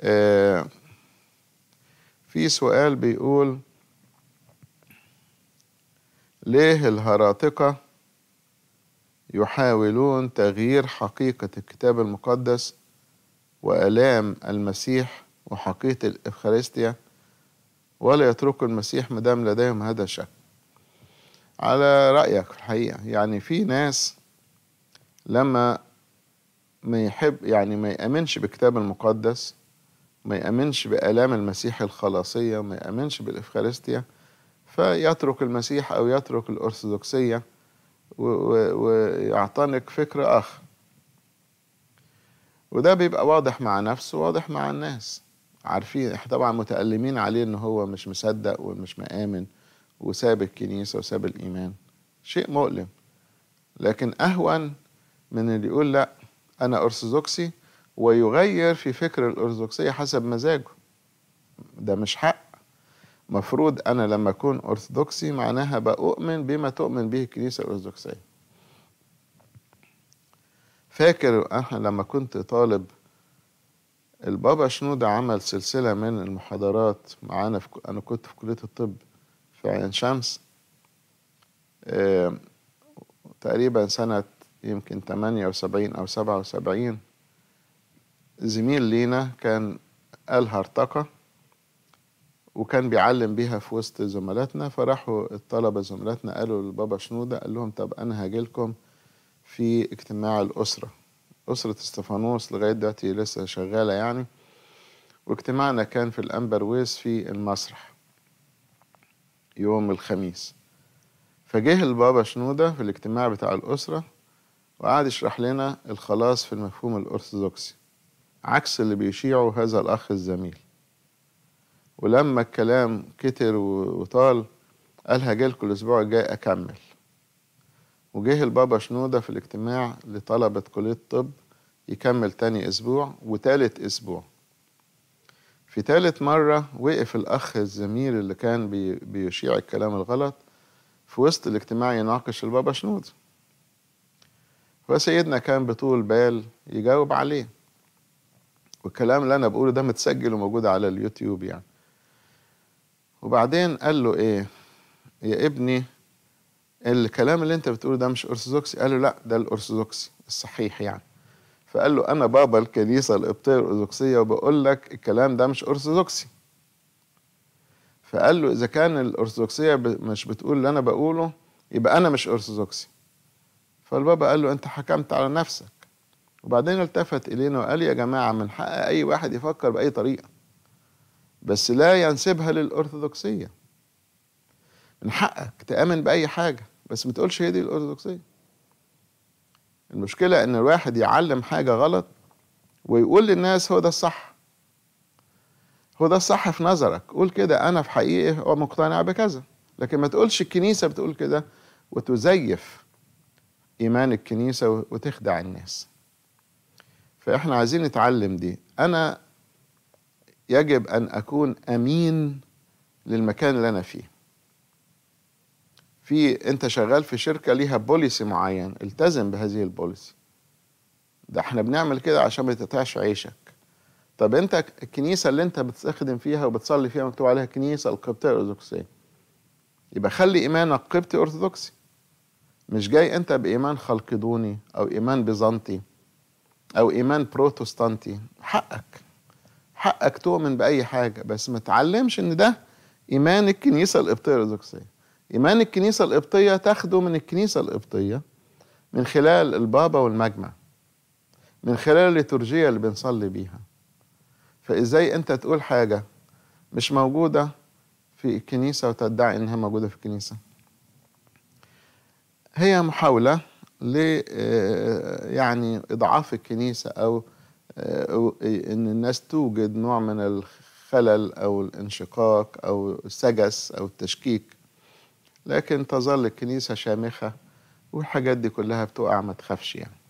آه، في سؤال بيقول ليه الهراطقة يحاولون تغيير حقيقة الكتاب المقدس وآلام المسيح وحقيقة الإفخارستيا ولا يتركوا المسيح مدام لديهم هذا الشك على رأيك في الحقيقة يعني في ناس لما ما يحب يعني ما يأمنش بالكتاب المقدس ما يأمنش بآلام المسيح الخلاصية ما يأمنش بالإفخارستيا فيترك المسيح أو يترك الأرثوذكسية ويعتنق فكر آخر وده بيبقى واضح مع نفسه واضح مع الناس عارفين احنا طبعا متألمين عليه ان هو مش مصدق ومش مآمن وساب الكنيسة وساب الإيمان شيء مؤلم لكن أهون من اللي يقول لا أنا أرثوذكسي ويغير في فكر الأرثوذكسية حسب مزاجه ده مش حق مفروض أنا لما أكون أرثوذكسي معناها بأؤمن بما تؤمن به الكنيسة الأرثوذكسية فاكر أنا لما كنت طالب البابا شنودة عمل سلسلة من المحاضرات معانا في أنا كنت في كلية الطب في عين شمس آه، تقريبا سنة يمكن 78 أو 77 زميل لينا كان قالها ارتقى وكان بيعلم بيها في وسط زملاتنا فراحوا الطلبة زملاتنا قالوا لبابا شنودة قال لهم طب أنا هاجي لكم في اجتماع الأسرة أسرة استفانوس لغاية دلوقتي لسه شغالة يعني واجتماعنا كان في الأنبر ويس في المسرح يوم الخميس فجه البابا شنودة في الاجتماع بتاع الأسرة وقعد يشرح لنا الخلاص في المفهوم الأرثوذكسي عكس اللي بيشيعه هذا الأخ الزميل ولما الكلام كتر وطال قال هجيلكوا الأسبوع الجاي أكمل وجه البابا شنودة في الاجتماع لطلبة كلية الطب يكمل تاني أسبوع وتالت أسبوع في تالت مرة وقف الأخ الزميل اللي كان بيشيع الكلام الغلط في وسط الاجتماع يناقش البابا شنودة فسيدنا كان بطول بال يجاوب عليه والكلام اللي انا بقوله ده متسجل وموجود على اليوتيوب يعني وبعدين قال له ايه يا ابني الكلام اللي انت بتقوله ده مش ارثوذكسي قال له لا ده الارثوذكسي الصحيح يعني فقال له انا بابا الكنيسه القبطيه الارثوذكسيه وبقول لك الكلام ده مش ارثوذكسي فقال له اذا كان الارثوذكسيه مش بتقول اللي انا بقوله يبقى انا مش ارثوذكسي فالبابا قال له انت حكمت على نفسك وبعدين التفت إلينا وقال يا جماعة من حق أي واحد يفكر بأي طريقة بس لا ينسبها للأرثوذكسية من حقك تآمن بأي حاجة بس ما تقولش هي دي الأرثوذكسية المشكلة إن الواحد يعلم حاجة غلط ويقول للناس هو ده الصح هو ده الصح في نظرك قول كده أنا في حقيقة ومقتنع بكذا لكن ما تقولش الكنيسة بتقول كده وتزيف إيمان الكنيسة وتخدع الناس فاحنا عايزين نتعلم دي انا يجب ان اكون امين للمكان اللي انا فيه في انت شغال في شركه ليها بوليسي معين التزم بهذه البوليسي ده احنا بنعمل كده عشان ما تقطعش عيشك طب انت الكنيسه اللي انت بتخدم فيها وبتصلي فيها مكتوب عليها كنيسه القبطيه الارثوذكسيه يبقى خلي ايمانك قبطي ارثوذكسي مش جاي انت بايمان خلقدوني او ايمان بيزنطي او ايمان بروتستانتي حقك حقك تؤمن باي حاجه بس ما تعلمش ان ده ايمان الكنيسه القبطيه الارثوذكسيه ايمان الكنيسه القبطيه تاخده من الكنيسه القبطيه من خلال البابا والمجمع من خلال الليتورجيه اللي بنصلي بيها فازاي انت تقول حاجه مش موجوده في الكنيسه وتدعي انها موجوده في الكنيسه هي محاوله ل آه، يعني اضعاف الكنيسه او آه، ان الناس توجد نوع من الخلل او الانشقاق او السجس او التشكيك لكن تظل الكنيسه شامخه والحاجات دي كلها بتقع ما تخافش يعني